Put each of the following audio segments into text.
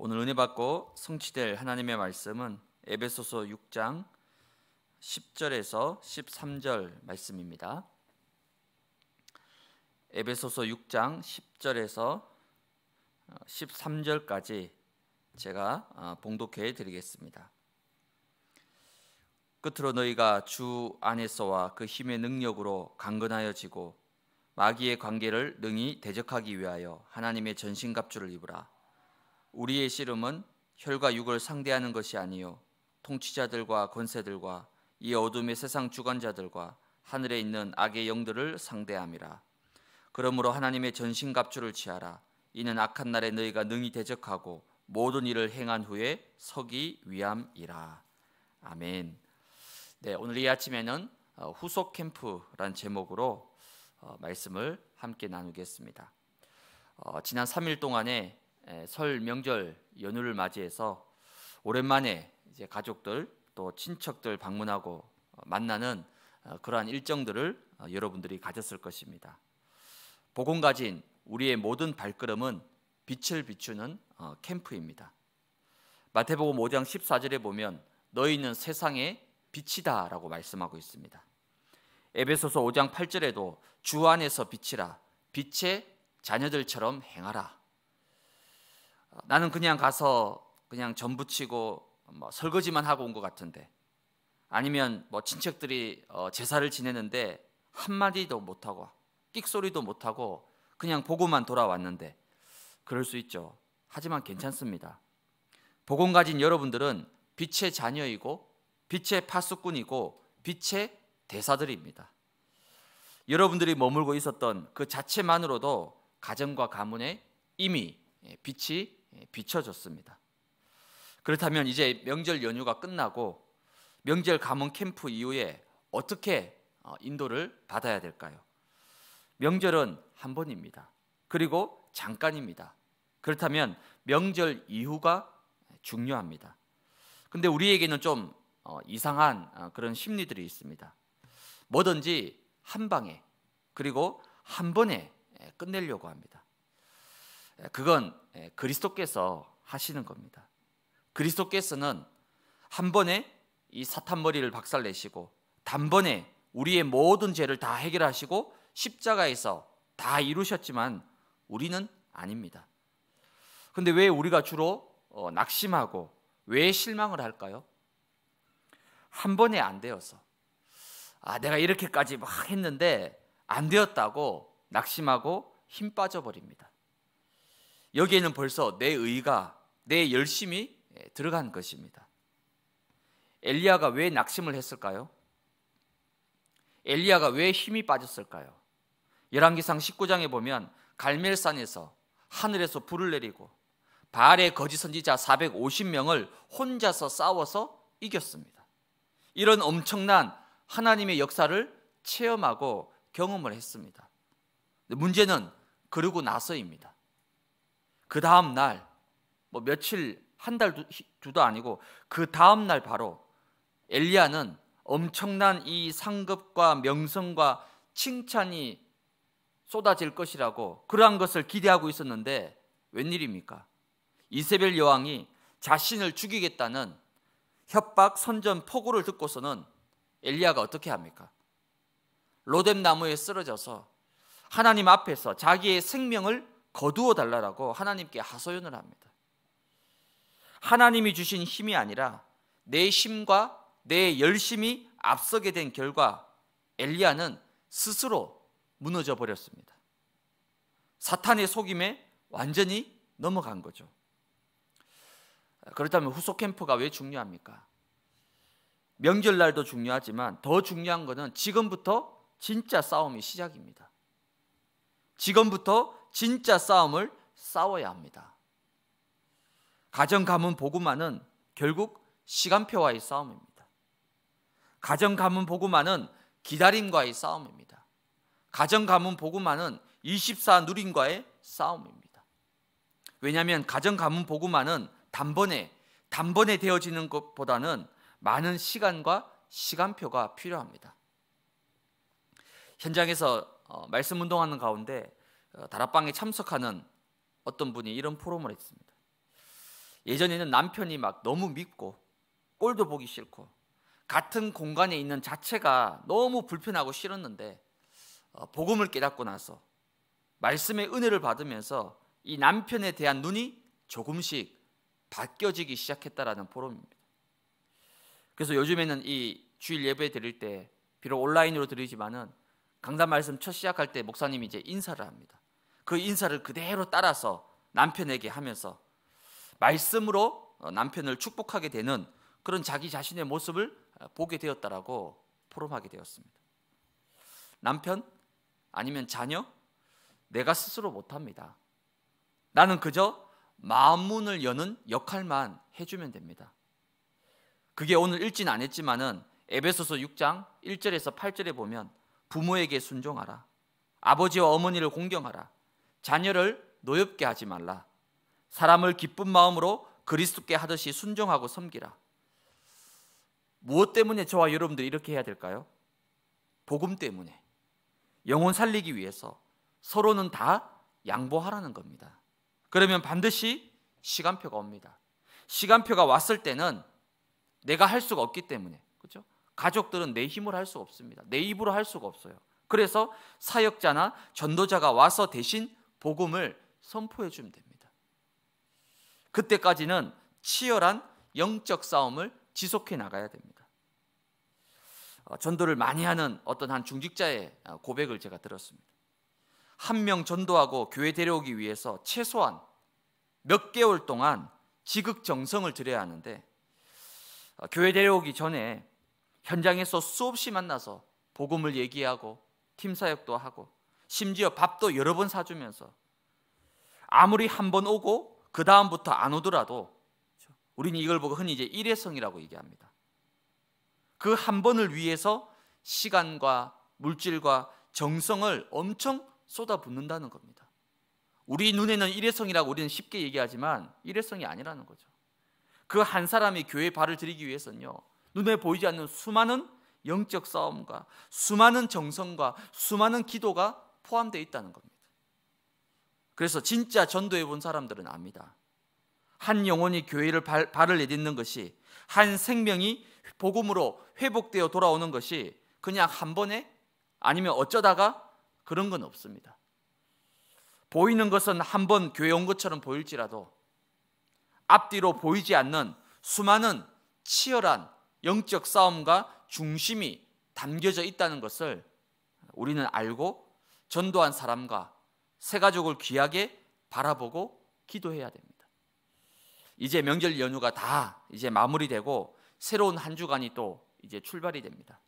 오늘 은혜 받고 성취될 하나님의 말씀은 에베소서 6장 10절에서 13절 말씀입니다. 에베소서 6장 10절에서 13절까지 어, 제가 어, 봉독해 드리겠습니다. 끝으로 너희가 주 안에서와 그 힘의 능력으로 강건하여지고 마귀의 관계를 능히 대적하기 위하여 하나님의 전신갑주를 입으라. 우리의 씨름은 혈과 육을 상대하는 것이 아니요 통치자들과 권세들과 이 어둠의 세상 주관자들과 하늘에 있는 악의 영들을 상대함이라. 그러므로 하나님의 전신갑주를 취하라. 이는 악한 날에 너희가 능히 대적하고 모든 일을 행한 후에 서기 위함이라. 아멘. 네, 오늘 이 아침에는 어, 후속 캠프란 제목으로 어, 말씀을 함께 나누겠습니다. 어, 지난 3일 동안에 설 명절 연휴를 맞이해서 오랜만에 이제 가족들 또 친척들 방문하고 어, 만나는 어, 그러한 일정들을 어, 여러분들이 가졌을 것입니다. 복음 가진 우리의 모든 발걸음은 빛을 비추는 캠프입니다. 마태복음 5장 14절에 보면 너희는 세상의 빛이다라고 말씀하고 있습니다. 에베소서 5장 8절에도 주 안에서 빛이라 빛의 자녀들처럼 행하라 나는 그냥 가서 그냥 전부 치고 뭐 설거지만 하고 온 것 같은데 아니면 뭐 친척들이 어 제사를 지내는데 한마디도 못하고 끽소리도 못하고 그냥 보고만 돌아왔는데 그럴 수 있죠. 하지만 괜찮습니다. 복음 가진 여러분들은 빛의 자녀이고 빛의 파수꾼이고 빛의 대사들입니다. 여러분들이 머물고 있었던 그 자체만으로도 가정과 가문에 이미 예, 빛이 예, 비춰졌습니다. 그렇다면 이제 명절 연휴가 끝나고 명절 가문 캠프 이후에 어떻게 어, 인도를 받아야 될까요? 명절은 한 번입니다. 그리고 잠깐입니다. 그렇다면 명절 이후가 중요합니다. 근데 우리에게는 좀 어, 이상한 어, 그런 심리들이 있습니다. 뭐든지 한 방에 그리고 한 번에 예, 끝내려고 합니다. 그건 예, 그리스도께서 하시는 겁니다. 그리스도께서는 한 번에 이 사탄머리를 박살내시고 단번에 우리의 모든 죄를 다 해결하시고 십자가에서 다 이루셨지만 우리는 아닙니다. 근데 왜 우리가 주로 어, 낙심하고 왜 실망을 할까요? 한 번에 안 되어서 아 내가 이렇게까지 막 했는데 안 되었다고 낙심하고 힘 빠져버립니다. 여기에는 벌써 내 의가 내 열심이 예, 들어간 것입니다. 엘리야가 왜 낙심을 했을까요? 엘리야가 왜 힘이 빠졌을까요? 열왕기상 19장에 보면 갈멜산에서 하늘에서 불을 내리고 바알의 거짓 선지자 450명을 혼자서 싸워서 이겼습니다. 이런 엄청난 하나님의 역사를 체험하고 경험을 했습니다. 문제는 그러고 나서입니다. 그 다음 날뭐 며칠 한달 두도 아니고 그 다음 날 바로 엘리야는 엄청난 이 상급과 명성과 칭찬이 쏟아질 것이라고 그러한 것을 기대하고 있었는데 웬일입니까? 이세벨 여왕이 자신을 죽이겠다는 협박 선전 폭우를 듣고서는 엘리야가 어떻게 합니까? 로뎀 나무에 쓰러져서 하나님 앞에서 자기의 생명을 거두어 달라라고 하나님께 하소연을 합니다. 하나님이 주신 힘이 아니라 내 힘과 내 열심이 앞서게 된 결과 엘리야는 스스로 무너져 버렸습니다. 사탄의 속임에 완전히 넘어간 거죠. 그렇다면 후속 캠프가 왜 중요합니까? 명절날도 중요하지만 더 중요한 것은 지금부터 진짜 싸움이 시작입니다. 지금부터 진짜 싸움을 싸워야 합니다. 가정 가문 보고만은 결국 시간표와의 싸움입니다. 가정 가문 보고만은 기다림과의 싸움입니다. 가정 가문 보고만은 24 누림과의 싸움입니다. 왜냐하면 가정 가문 보고만은 단번에 단번에 되어지는 것보다는 많은 시간과 시간표가 필요합니다. 현장에서 어, 말씀 운동하는 가운데 어, 다락방에 참석하는 어떤 분이 이런 포럼을 했습니다. 예전에는 남편이 막 너무 밉고 꼴도 보기 싫고 같은 공간에 있는 자체가 너무 불편하고 싫었는데 어, 복음을 깨닫고 나서 말씀의 은혜를 받으면서 이 남편에 대한 눈이 조금씩 바뀌어지기 시작했다라는 포럼입니다. 그래서 요즘에는 이 주일 예배 드릴 때 비록 온라인으로 드리지만은 강사 말씀 첫 시작할 때 목사님이 이제 인사를 합니다. 그 인사를 그대로 따라서 남편에게 하면서 말씀으로 어, 남편을 축복하게 되는 그런 자기 자신의 모습을 어, 보게 되었다라고 포럼하게 되었습니다. 남편 아니면 자녀 내가 스스로 못합니다. 나는 그저 마음 문을 여는 역할만 해주면 됩니다. 그게 오늘 읽진 않았지만은 에베소서 6장 1절에서 8절에 보면 부모에게 순종하라. 아버지와 어머니를 공경하라. 자녀를 노엽게 하지 말라. 사람을 기쁜 마음으로 그리스도께 하듯이 순종하고 섬기라. 무엇 때문에 저와 여러분들이 이렇게 해야 될까요? 복음 때문에. 영혼 살리기 위해서 서로는 다 양보하라는 겁니다. 그러면 반드시 시간표가 옵니다. 시간표가 왔을 때는 내가 할 수가 없기 때문에 가족들은 내 힘으로 할수 없습니다. 내 입으로 할 수가 없어요. 그래서 사역자나 전도자가 와서 대신 복음을 선포해 주면 됩니다. 그때까지는 치열한 영적 싸움을 지속해 나가야 됩니다. 어, 전도를 많이 하는 어떤 한 중직자의 어, 고백을 제가 들었습니다. 한 명 전도하고 교회 데려오기 위해서 최소한 몇 개월 동안 지극정성을 들여야 하는데 어, 교회 데려오기 전에 현장에서 수없이 만나서 복음을 얘기하고 팀 사역도 하고 심지어 밥도 여러 번 사주면서 아무리 한 번 오고 그 다음부터 안 오더라도 우리는 이걸 보고 흔히 이제 일회성이라고 얘기합니다. 그 한 번을 위해서 시간과 물질과 정성을 엄청 쏟아붓는다는 겁니다. 우리 눈에는 일회성이라고 우리는 쉽게 얘기하지만 일회성이 아니라는 거죠. 그 한 사람이 교회 발을 들이기 위해서는요. 눈에 보이지 않는 수많은 영적 싸움과 수많은 정성과 수많은 기도가 포함되어 있다는 겁니다. 그래서 진짜 전도해 본 사람들은 압니다. 한 영혼이 교회를 발, 발을 내딛는 것이 한 생명이 복음으로 회복되어 돌아오는 것이 그냥 한 번에 아니면 어쩌다가 그런 건 없습니다. 보이는 것은 한 번 교회 온 것처럼 보일지라도 앞뒤로 보이지 않는 수많은 치열한 영적 싸움과 중심이 담겨져 있다는 것을 우리는 알고 전도한 사람과 새 가족을 귀하게 바라보고 기도해야 됩니다. 이제 명절 연휴가 다 이제 마무리되고 새로운 한 주간이 또 이제 출발이 됩니다.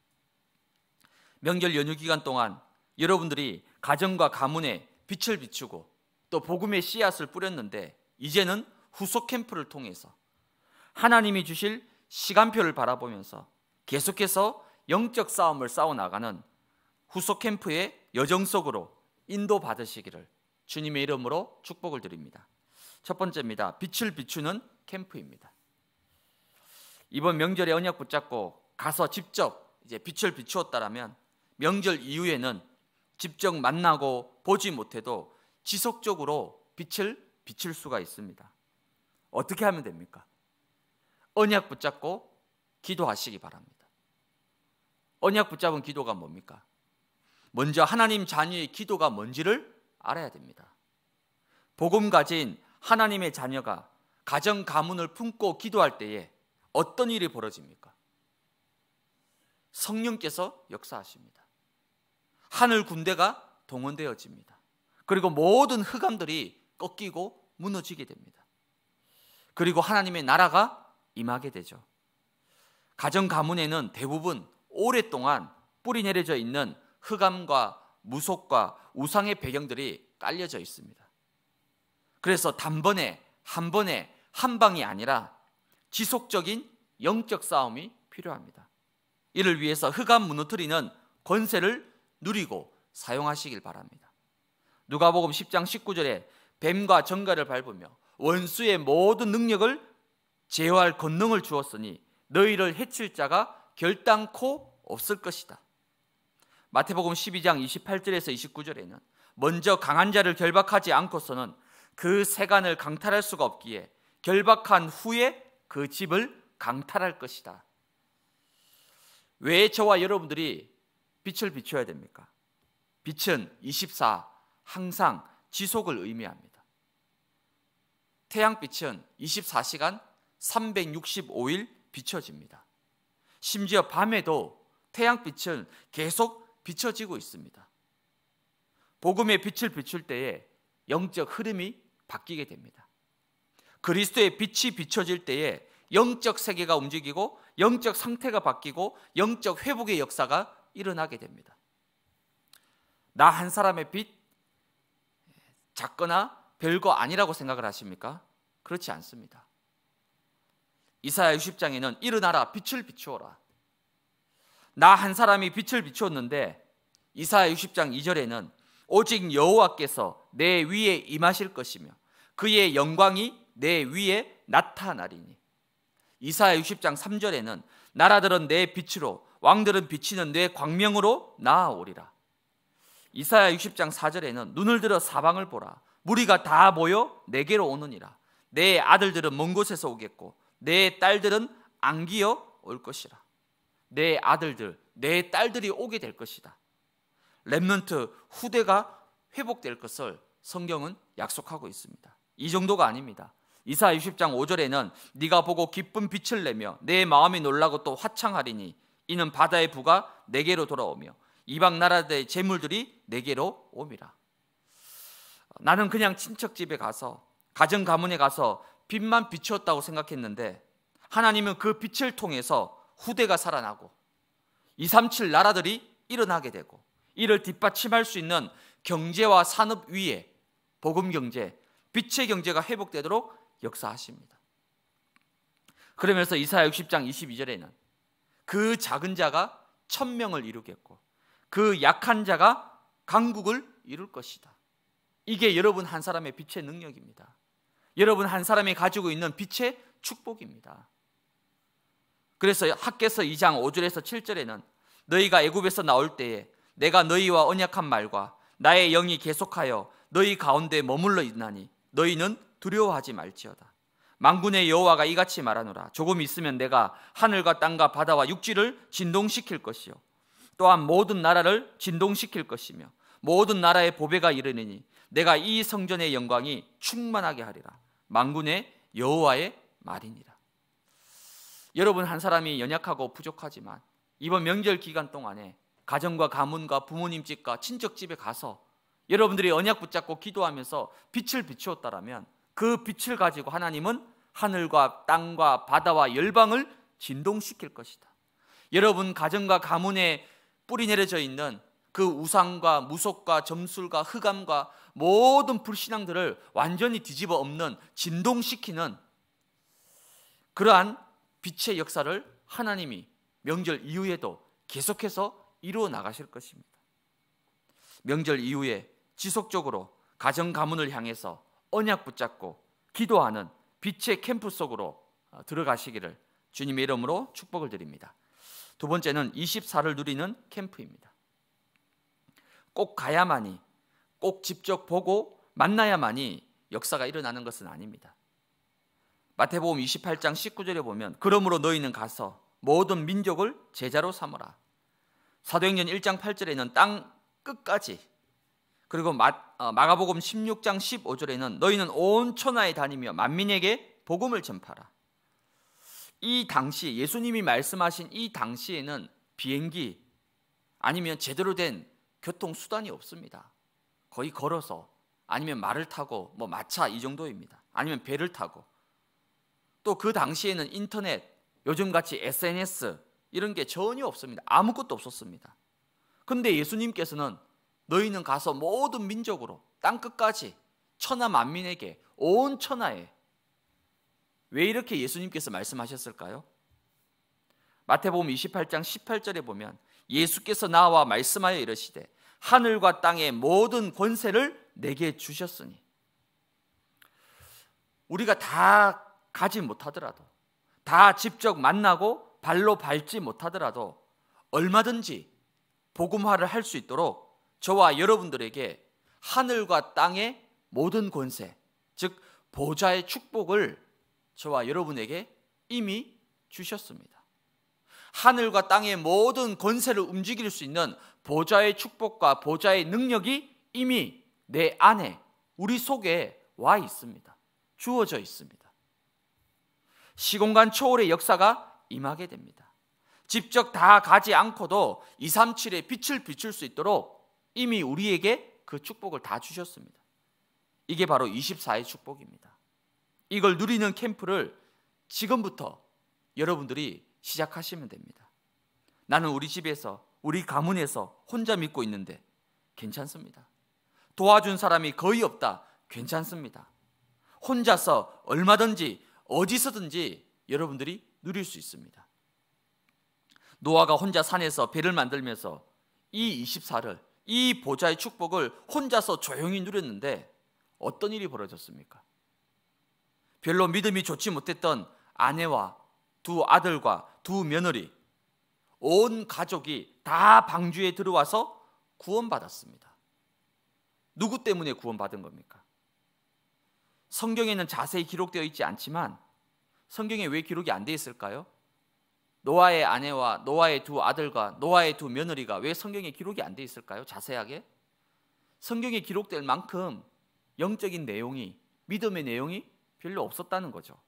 명절 연휴 기간 동안 여러분들이 가정과 가문에 빛을 비추고 또 복음의 씨앗을 뿌렸는데 이제는 후속 캠프를 통해서 하나님이 주실 시간표를 바라보면서 계속해서 영적 싸움을 싸워 나가는 후속 캠프의 여정 속으로 인도 받으시기를 주님의 이름으로 축복을 드립니다. 첫 번째입니다. 빛을 비추는 캠프입니다. 이번 명절에 언약 붙잡고 가서 직접 이제 빛을 비추었다면 명절 이후에는 직접 만나고 보지 못해도 지속적으로 빛을 비칠 수가 있습니다. 어떻게 하면 됩니까? 언약 붙잡고 기도하시기 바랍니다. 언약 붙잡은 기도가 뭡니까? 먼저 하나님 자녀의 기도가 뭔지를 알아야 됩니다. 복음 가진 하나님의 자녀가 가정 가문을 품고 기도할 때에 어떤 일이 벌어집니까? 성령께서 역사하십니다. 하늘 군대가 동원되어집니다. 그리고 모든 흑암들이 꺾이고 무너지게 됩니다. 그리고 하나님의 나라가 임하게 되죠. 가정 가문에는 대부분 오랫동안 뿌리 내려져 있는 흑암과 무속과 우상의 배경들이 깔려져 있습니다. 그래서 단번에 한 번에 한 방이 아니라 지속적인 영적 싸움이 필요합니다. 이를 위해서 흑암 무너뜨리는 권세를 누리고 사용하시길 바랍니다. 누가복음 10장 19절에 뱀과 정갈을 밟으며 원수의 모든 능력을 제어할 권능을 주었으니 너희를 해칠 자가 결단코 없을 것이다. 마태복음 12장 28절에서 29절에는 먼저 강한 자를 결박하지 않고서는 그 세간을 강탈할 수가 없기에 결박한 후에 그 집을 강탈할 것이다. 왜 저와 여러분들이 빛을 비춰야 됩니까? 빛은 24 항상 지속을 의미합니다. 태양빛은 24시간 365일 비춰집니다. 심지어 밤에도 태양빛은 계속 비춰지고 있습니다. 복음의 빛을 비출 때에 영적 흐름이 바뀌게 됩니다. 그리스도의 빛이 비춰질 때에 영적 세계가 움직이고 영적 상태가 바뀌고 영적 회복의 역사가 일어나게 됩니다. 나 한 사람의 빛 작거나 별거 아니라고 생각을 하십니까? 그렇지 않습니다. 이사야 60장에는 일어나라 빛을 비추어라. 나 한 사람이 빛을 비추었는데 이사야 60장 2절에는 오직 여호와께서 내 위에 임하실 것이며 그의 영광이 내 위에 나타나리니 이사야 60장 3절에는 나라들은 내 빛으로 왕들은 비치는 내 광명으로 나아오리라 이사야 60장 4절에는 눈을 들어 사방을 보라 무리가 다 모여 내게로 오느니라 내 아들들은 먼 곳에서 오겠고 내 딸들은 안기어 올 것이라. 내 아들들, 내 딸들이 오게 될 것이다. 렘넌트 후대가 회복될 것을 성경은 약속하고 있습니다. 이 정도가 아닙니다. 이사 60장 5절에는 네가 보고 기쁜 빛을 내며 내 마음이 놀라고 또 화창하리니 이는 바다의 부가 내게로 돌아오며 이방 나라들의 재물들이 내게로 오미라. 나는 그냥 친척 집에 가서 가정 가문에 가서 빛만 비추었다고 생각했는데 하나님은 그 빛을 통해서 후대가 살아나고 237 나라들이 일어나게 되고 이를 뒷받침할 수 있는 경제와 산업 위에 복음 경제, 빛의 경제가 회복되도록 역사하십니다. 그러면서 이사야 60장 22절에는 그 작은 자가 천명을 이루겠고 그 약한 자가 강국을 이룰 것이다. 이게 여러분 한 사람의 빛의 능력입니다. 여러분 한 사람이 가지고 있는 빛의 축복입니다. 그래서 학계서 2장 5절에서 7절에는 너희가 애굽에서 나올 때에 내가 너희와 언약한 말과 나의 영이 계속하여 너희 가운데 머물러 있나니 너희는 두려워하지 말지어다. 만군의 여호와가 이같이 말하노라. 조금 있으면 내가 하늘과 땅과 바다와 육지를 진동시킬 것이요 또한 모든 나라를 진동시킬 것이며 모든 나라의 보배가 이르니 내가 이 성전의 영광이 충만하게 하리라. 만군의 여호와의 말이니라. 여러분 한 사람이 연약하고 부족하지만 이번 명절 기간 동안에 가정과 가문과 부모님 집과 친척 집에 가서 여러분들이 언약 붙잡고 기도하면서 빛을 비추었다라면 그 빛을 가지고 하나님은 하늘과 땅과 바다와 열방을 진동시킬 것이다. 여러분 가정과 가문에 뿌리 내려져 있는 그 우상과 무속과 점술과 흑암과 모든 불신앙들을 완전히 뒤집어 엎는 진동시키는 그러한 빛의 역사를 하나님이 명절 이후에도 계속해서 이루어 나가실 것입니다. 명절 이후에 지속적으로 가정 가문을 향해서 언약 붙잡고 기도하는 빛의 캠프 속으로 어, 들어가시기를 주님의 이름으로 축복을 드립니다. 두 번째는 24를 누리는 캠프입니다. 꼭 가야만이 꼭 직접 보고 만나야만이 역사가 일어나는 것은 아닙니다. 마태복음 28장 19절에 보면 그러므로 너희는 가서 모든 민족을 제자로 삼으라. 사도행전 1장 8절에는 땅 끝까지 그리고 마, 어, 가복음 16장 15절에는 너희는 온 천하에 다니며 만민에게 복음을 전파라. 이 당시 예수님이 말씀하신 이 당시에는 비행기 아니면 제대로 된 교통수단이 없습니다. 거의 걸어서 아니면 말을 타고 뭐 마차 이 정도입니다. 아니면 배를 타고 또 그 당시에는 인터넷 요즘같이 SNS 이런 게 전혀 없습니다. 아무것도 없었습니다. 근데 예수님께서는 너희는 가서 모든 민족으로 땅 끝까지 천하 만민에게 온 천하에 왜 이렇게 예수님께서 말씀하셨을까요? 마태복음 28장 18절에 보면 예수께서 나와 말씀하여 이르시되 하늘과 땅의 모든 권세를 내게 주셨으니 우리가 다 가지 못하더라도 다 직접 만나고 발로 밟지 못하더라도 얼마든지 복음화를 할 수 있도록 저와 여러분들에게 하늘과 땅의 모든 권세 즉 보좌의 축복을 저와 여러분에게 이미 주셨습니다. 하늘과 땅의 모든 권세를 움직일 수 있는 보좌의 축복과 보좌의 능력이 이미 내 안에 우리 속에 와 있습니다. 주어져 있습니다. 시공간 초월의 역사가 임하게 됩니다. 직접 다 가지 않고도 237의 빛을 비출 수 있도록 이미 우리에게 그 축복을 다 주셨습니다. 이게 바로 24의 축복입니다. 이걸 누리는 캠프를 지금부터 여러분들이 시작하시면 됩니다. 나는 우리 집에서 우리 가문에서 혼자 믿고 있는데 괜찮습니다. 도와준 사람이 거의 없다. 괜찮습니다. 혼자서 얼마든지 어디서든지 여러분들이 누릴 수 있습니다. 노아가 혼자 산에서 배를 만들면서 이 24를 이 보좌의 축복을 혼자서 조용히 누렸는데 어떤 일이 벌어졌습니까? 별로 믿음이 좋지 못했던 아내와 두 아들과 두 며느리 온 가족이 다 방주에 들어와서 구원받았습니다. 누구 때문에 구원받은 겁니까? 성경에는 자세히 기록되어 있지 않지만 성경에 왜 기록이 안 되어 있을까요? 노아의 아내와 노아의 두 아들과 노아의 두 며느리가 왜 성경에 기록이 안 되어 있을까요? 자세하게? 성경에 기록될 만큼 영적인 내용이 믿음의 내용이 별로 없었다는 거죠.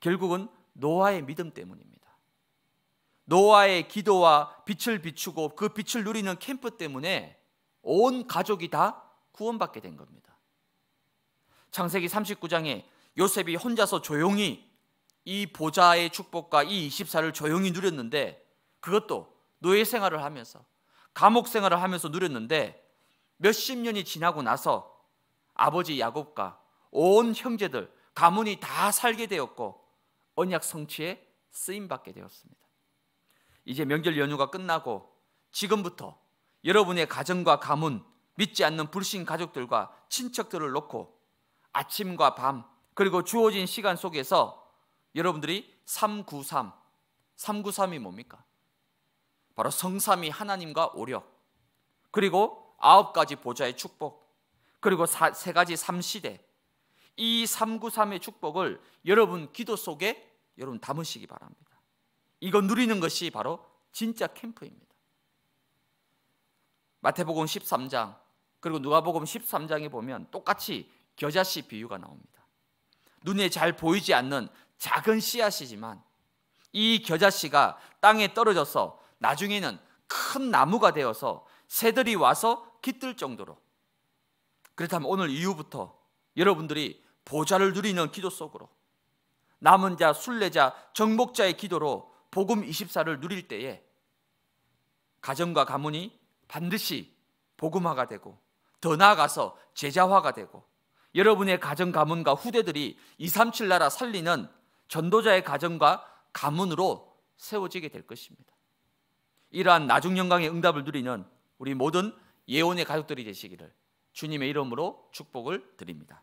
결국은 노아의 믿음 때문입니다. 노아의 기도와 빛을 비추고 그 빛을 누리는 캠프 때문에 온 가족이 다 구원받게 된 겁니다. 창세기 39장에 요셉이 혼자서 조용히 이 보좌의 축복과 이 24를 조용히 누렸는데 그것도 노예 생활을 하면서 감옥 생활을 하면서 누렸는데 몇십 년이 지나고 나서 아버지 야곱과 온 형제들 가문이 다 살게 되었고 언약 성취에 쓰임 받게 되었습니다. 이제 명절 연휴가 끝나고 지금부터 여러분의 가정과 가문, 믿지 않는 불신 가족들과 친척들을 놓고 아침과 밤 그리고 주어진 시간 속에서 여러분들이 393 393이 뭡니까? 바로 성삼이 하나님과 오력 그리고 아홉 가지 보좌의 축복 그리고 사, 세 가지 삼시대 이 393의 축복을 여러분 기도 속에 여러분 담으시기 바랍니다. 이거 누리는 것이 바로 진짜 캠프입니다. 마태복음 13장 그리고 누가복음 13장에 보면 똑같이 겨자씨 비유가 나옵니다. 눈에 잘 보이지 않는 작은 씨앗이지만 이 겨자씨가 땅에 떨어져서 나중에는 큰 나무가 되어서 새들이 와서 깃들 정도로 그렇다면 오늘 이후부터 여러분들이 보좌를 누리는 기도 속으로 남은 자, 순례자, 정복자의 기도로 복음 24를 누릴 때에 가정과 가문이 반드시 복음화가 되고 더 나아가서 제자화가 되고 여러분의 가정 가문과 후대들이 237 나라 살리는 전도자의 가정과 가문으로 세워지게 될 것입니다. 이러한 나중 영광의 응답을 누리는 우리 모든 예언의 가족들이 되시기를 주님의 이름으로 축복을 드립니다.